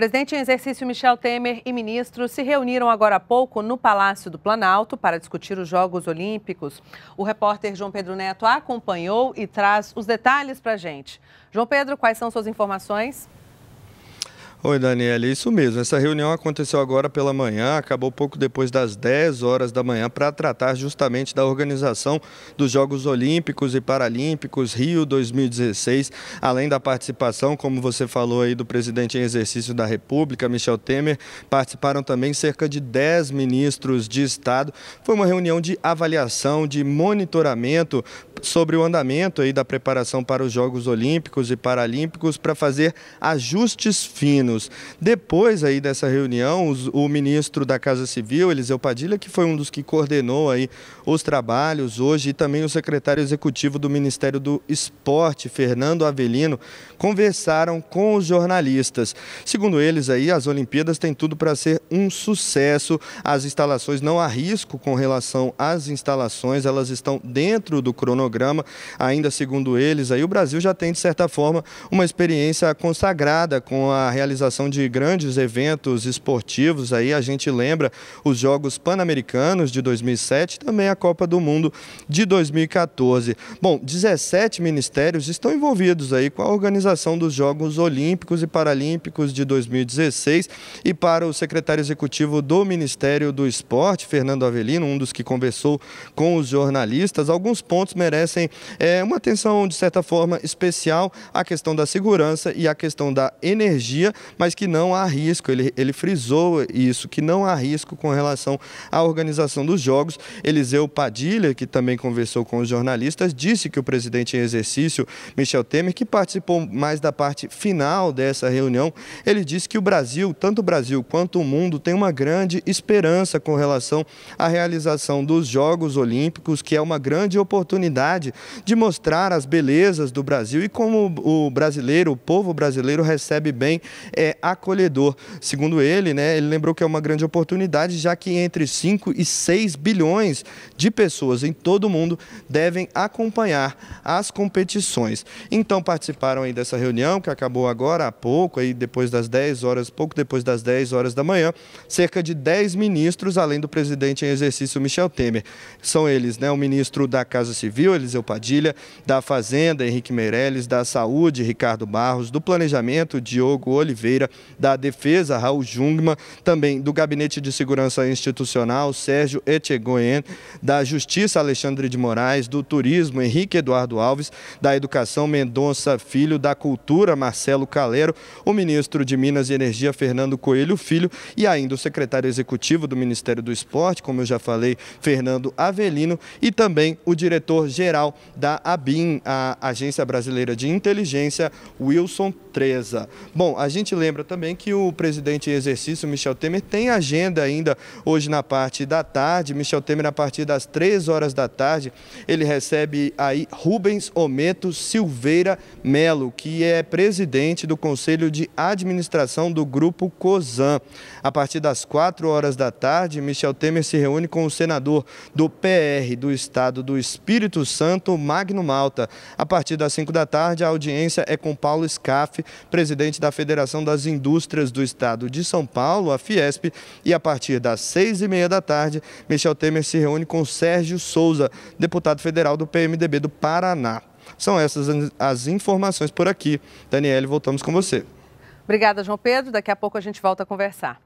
Presidente em exercício Michel Temer e ministros se reuniram agora há pouco no Palácio do Planalto para discutir os Jogos Olímpicos. O repórter João Pedro Neto acompanhou e traz os detalhes para a gente. João Pedro, quais são suas informações? Oi, Daniela, isso mesmo. Essa reunião aconteceu agora pela manhã, acabou pouco depois das 10 horas da manhã, para tratar justamente da organização dos Jogos Olímpicos e Paralímpicos Rio 2016, além da participação, como você falou aí, do presidente em exercício da República, Michel Temer, participaram também cerca de 10 ministros de Estado. Foi uma reunião de avaliação, de monitoramento sobre o andamento aí da preparação para os Jogos Olímpicos e Paralímpicos para fazer ajustes finos depois aí dessa reunião, os, o ministro da Casa Civil, Eliseu Padilha, que foi um dos que coordenou aí os trabalhos hoje, e também o secretário executivo do Ministério do Esporte, Fernando Avelino, conversaram com os jornalistas. Segundo eles aí, as Olimpíadas têm tudo para ser um sucesso. As instalações não há risco com relação às instalações, elas estão dentro do cronograma. Ainda segundo eles, aí o Brasil já tem de certa forma uma experiência consagrada com a realização realização de grandes eventos esportivos. Aí a gente lembra os Jogos Pan-Americanos de 2007, também a Copa do Mundo de 2014. Bom, 17 ministérios estão envolvidos aí com a organização dos Jogos Olímpicos e Paralímpicos de 2016 e para o secretário executivo do Ministério do Esporte, Fernando Avelino, um dos que conversou com os jornalistas, alguns pontos merecem é, uma atenção de certa forma especial, a questão da segurança e a questão da energia, mas que não há risco. Ele, ele frisou isso, que não há risco com relação à organização dos jogos. Eliseu Padilha, que também conversou com os jornalistas, disse que o presidente em exercício, Michel Temer, que participou mais da parte final dessa reunião, ele disse que o Brasil, tanto o Brasil quanto o mundo, tem uma grande esperança com relação à realização dos Jogos Olímpicos, que é uma grande oportunidade de mostrar as belezas do Brasil e como o brasileiro, o povo brasileiro recebe bem é acolhedor. Segundo ele, né, ele lembrou que é uma grande oportunidade, já que entre 5 e 6 bilhões de pessoas em todo o mundo devem acompanhar as competições. Então participaram aí dessa reunião, que acabou agora há pouco, aí depois das 10 horas, pouco depois das 10 horas da manhã, cerca de 10 ministros, além do presidente em exercício Michel Temer. São eles, né, o ministro da Casa Civil, Eliseu Padilha, da Fazenda, Henrique Meirelles, da Saúde, Ricardo Barros, do Planejamento, Diogo Oliveira, Oliveira, da Defesa, Raul Jungmann, também do Gabinete de Segurança Institucional, Sérgio Etchegoyen, da Justiça, Alexandre de Moraes, do Turismo, Henrique Eduardo Alves, da Educação, Mendonça Filho, da Cultura, Marcelo Calero, o ministro de Minas e Energia, Fernando Coelho Filho, e ainda o secretário executivo do Ministério do Esporte, como eu já falei, Fernando Avelino, e também o diretor-geral da ABIN, a Agência Brasileira de Inteligência, Wilson Treza. Bom, a gente gente lembra também que o presidente em exercício, Michel Temer, tem agenda ainda hoje na parte da tarde. Michel Temer, a partir das 3 horas da tarde, ele recebe aí Rubens Ometo Silveira Melo, que é presidente do Conselho de Administração do Grupo COSAN. A partir das 4 horas da tarde, Michel Temer se reúne com o senador do PR do Estado do Espírito Santo, Magno Malta. A partir das 5 da tarde, a audiência é com Paulo Scaff, presidente da Federação Associação das Indústrias do Estado de São Paulo, a Fiesp, e a partir das seis e meia da tarde, Michel Temer se reúne com Sérgio Souza, deputado federal do PMDB do Paraná. São essas as informações por aqui. Daniele, voltamos com você. Obrigada, João Pedro. Daqui a pouco a gente volta a conversar.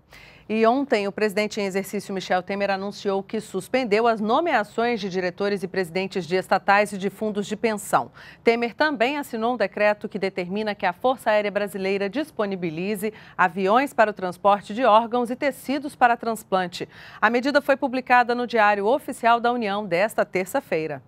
E ontem, o presidente em exercício Michel Temer anunciou que suspendeu as nomeações de diretores e presidentes de estatais e de fundos de pensão. Temer também assinou um decreto que determina que a Força Aérea Brasileira disponibilize aviões para o transporte de órgãos e tecidos para transplante. A medida foi publicada no Diário Oficial da União desta terça-feira.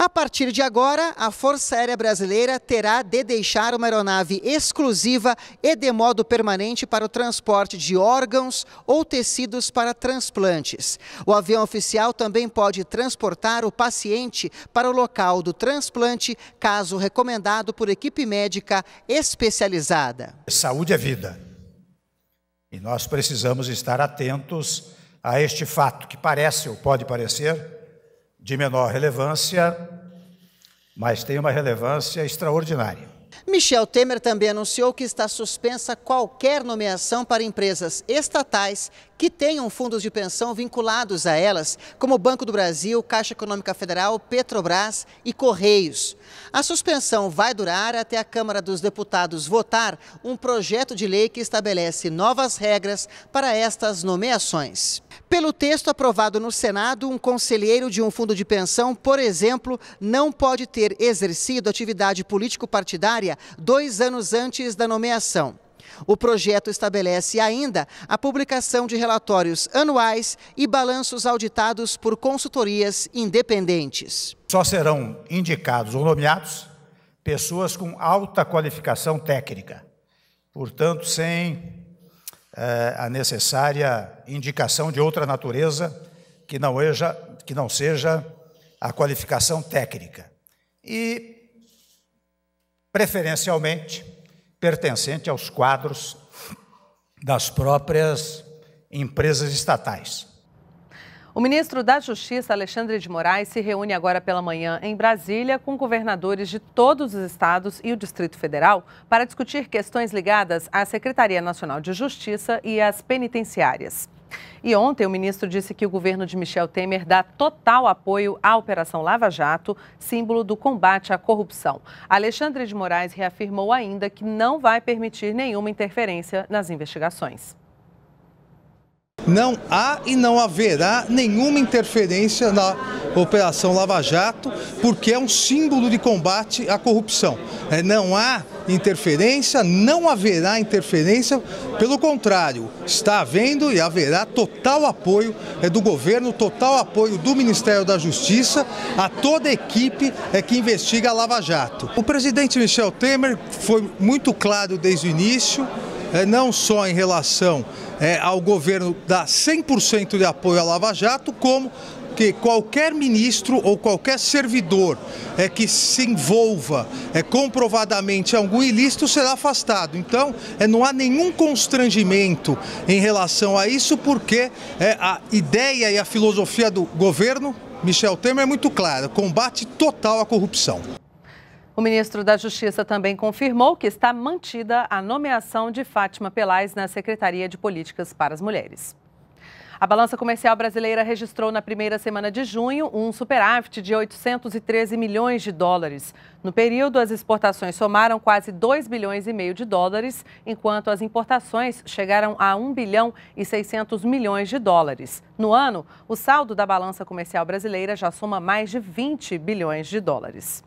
A partir de agora, a Força Aérea Brasileira terá de deixar uma aeronave exclusiva e de modo permanente para o transporte de órgãos ou tecidos para transplantes. O avião oficial também pode transportar o paciente para o local do transplante, caso recomendado por equipe médica especializada. Saúde é vida. E nós precisamos estar atentos a este fato, que parece ou pode parecer de menor relevância, mas tem uma relevância extraordinária. Michel Temer também anunciou que está suspensa qualquer nomeação para empresas estatais que tenham fundos de pensão vinculados a elas, como Banco do Brasil, Caixa Econômica Federal, Petrobras e Correios. A suspensão vai durar até a Câmara dos Deputados votar um projeto de lei que estabelece novas regras para estas nomeações. Pelo texto aprovado no Senado, um conselheiro de um fundo de pensão, por exemplo, não pode ter exercido atividade político-partidária dois anos antes da nomeação. O projeto estabelece ainda a publicação de relatórios anuais e balanços auditados por consultorias independentes. Só serão indicados ou nomeados pessoas com alta qualificação técnica, portanto, sem eh, a necessária indicação de outra natureza que não, seja que não seja a qualificação técnica. E, preferencialmente, pertencente aos quadros das próprias empresas estatais. O ministro da Justiça, Alexandre de Moraes, se reúne agora pela manhã em Brasília com governadores de todos os estados e o Distrito Federal para discutir questões ligadas à Secretaria Nacional de Justiça e às penitenciárias. E ontem o ministro disse que o governo de Michel Temer dá total apoio à Operação Lava Jato, símbolo do combate à corrupção. Alexandre de Moraes reafirmou ainda que não vai permitir nenhuma interferência nas investigações não há e não haverá nenhuma interferência na Operação Lava Jato, porque é um símbolo de combate à corrupção. É, não há interferência, não haverá interferência, pelo contrário, está havendo e haverá total apoio é, do governo, total apoio do Ministério da Justiça, a toda a equipe é, que investiga a Lava Jato. O presidente Michel Temer foi muito claro desde o início, é, não só em relação é, ao governo dar 100% de apoio à Lava Jato, como que qualquer ministro ou qualquer servidor é que se envolva é comprovadamente em algum ilícito será afastado. Então, é, não há nenhum constrangimento em relação a isso, porque é, a ideia e a filosofia do governo Michel Temer é muito clara: combate total à corrupção. O ministro da Justiça também confirmou que está mantida a nomeação de Fátima Pelais na Secretaria de Políticas para as Mulheres. A balança comercial brasileira registrou na primeira semana de junho um superávit de 813 milhões de dólares. No período, as exportações somaram quase 2 bilhões e meio de dólares, enquanto as importações chegaram a 1 bilhão e 600 milhões de dólares. No ano, o saldo da balança comercial brasileira já soma mais de 20 bilhões de dólares.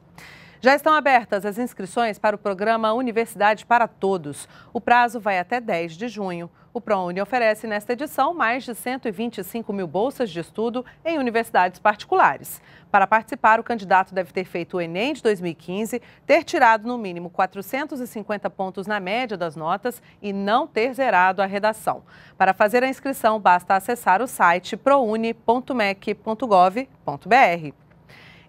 Já estão abertas as inscrições para o programa Universidade para Todos. O prazo vai até 10 de junho. O ProUni oferece nesta edição mais de 125 mil bolsas de estudo em universidades particulares. Para participar, o candidato deve ter feito o Enem de 2015, ter tirado no mínimo 450 pontos na média das notas e não ter zerado a redação. Para fazer a inscrição, basta acessar o site prouni.mec.gov.br.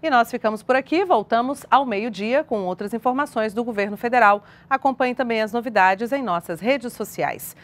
E nós ficamos por aqui, voltamos ao meio-dia com outras informações do governo federal. Acompanhe também as novidades em nossas redes sociais.